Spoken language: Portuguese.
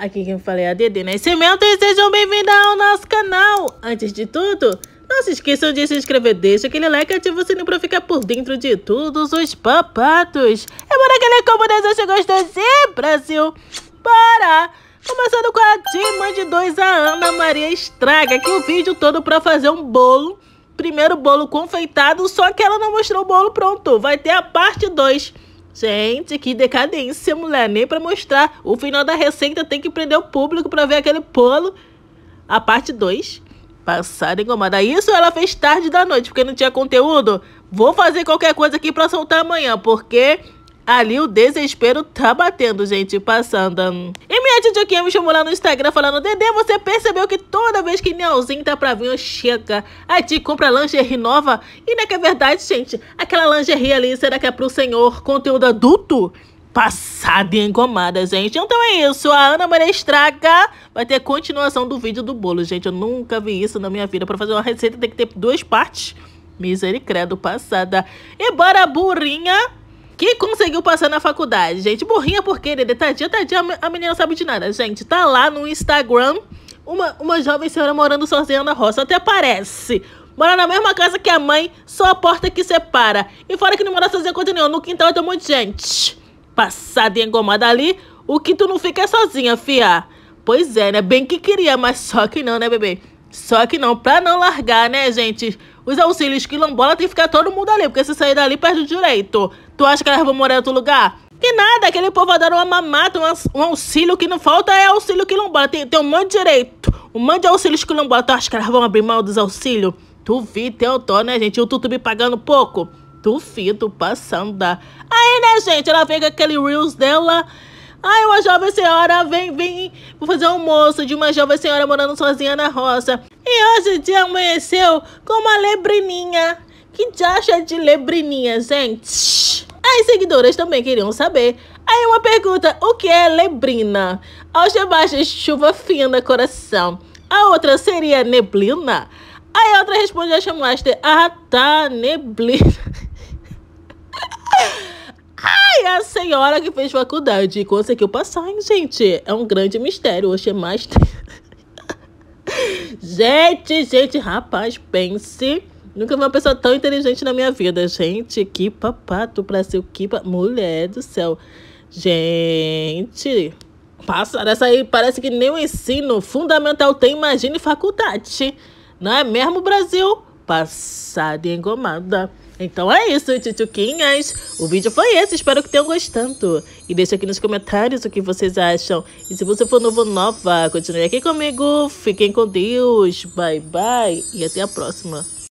Aqui quem fala é a Dede Nascimento né? e sejam bem-vindos ao nosso canal. Antes de tudo, não se esqueçam de se inscrever, deixa aquele like e ativa o sininho pra ficar por dentro de todos os papatos. É por aquele combo desejo gostoso e Brasil. Para! Começando com a Dima de 2, a Ana Maria estraga aqui o vídeo todo pra fazer um bolo. Primeiro bolo confeitado, só que ela não mostrou o bolo pronto. Vai ter a parte 2. Gente, que decadência, mulher. Nem para mostrar. O final da receita tem que prender o público para ver aquele polo. A parte 2. Passada engomada. Isso ela fez tarde da noite, porque não tinha conteúdo. Vou fazer qualquer coisa aqui para soltar amanhã, porque ali o desespero tá batendo, gente, passando. E minha Titiquinha me chamou lá no Instagram falando, Dedê, você percebeu que toda vez que Nelzinho tá pra vir, chega. A Ti compra lingerie nova. E não é que é verdade, gente? Aquela lingerie ali, será que é pro senhor conteúdo adulto? passada e engomada, gente. Então é isso. A Ana Maria Estraga vai ter continuação do vídeo do bolo, gente. Eu nunca vi isso na minha vida. Para fazer uma receita tem que ter duas partes. Misericredo, passada. E bora, burrinha. Quem conseguiu passar na faculdade, gente? Burrinha porque, Dedê? Tadinha, tadinha, a menina não sabe de nada. Gente, tá lá no Instagram uma, uma jovem senhora morando sozinha na roça. Até parece. Mora na mesma casa que a mãe, só a porta que separa. E fora que não mora sozinha coisa nenhuma, no quintal tem um monte de gente. Passada e engomada ali, o que tu não fica é sozinha, fia. Pois é, né? Bem que queria, mas só que não, né, bebê? Só que não, pra não largar, né, gente? os auxílios quilombola tem que ficar todo mundo ali, porque se sair dali perde o direito. Tu acha que elas vão morar em outro lugar? Que nada, aquele povo vai dar uma mamata, um auxílio que não falta é auxílio quilombola. Tem, tem um monte de direito, um monte de auxílios quilombola. Tu acha que elas vão abrir mão dos auxílios? Tu vi, teu tô, né, gente? O YouTube pagando pouco. Tu Tu passando. Aí, né, gente? Ela vem com aquele Reels dela. Aí uma jovem senhora vem, vem. Vou fazer um almoço de uma jovem senhora morando sozinha na roça. E hoje o dia amanheceu com uma lebrininha. Que acha de lebrininha, gente? As seguidoras também queriam saber. Aí uma pergunta, o que é lebrina? Aos debaixo, chuva fina, coração. A outra seria neblina? Aí a outra responde a chamaste, ah tá, neblina. Ai, a senhora que fez faculdade conseguiu passar, hein, gente? É um grande mistério, hoje é Gente, gente, rapaz, pense. Nunca vi uma pessoa tão inteligente na minha vida. Gente, que papato pra ser o que... Pa... Mulher do céu. Gente... Passa essa aí, parece que nem o ensino fundamental tem, imagine faculdade. Não é mesmo, Brasil? Passada e engomada. Então é isso, tchutchuquinhas. O vídeo foi esse, espero que tenham gostado. E deixa aqui nos comentários o que vocês acham. E se você for novo nova, continue aqui comigo. Fiquem com Deus. Bye, bye. E até a próxima.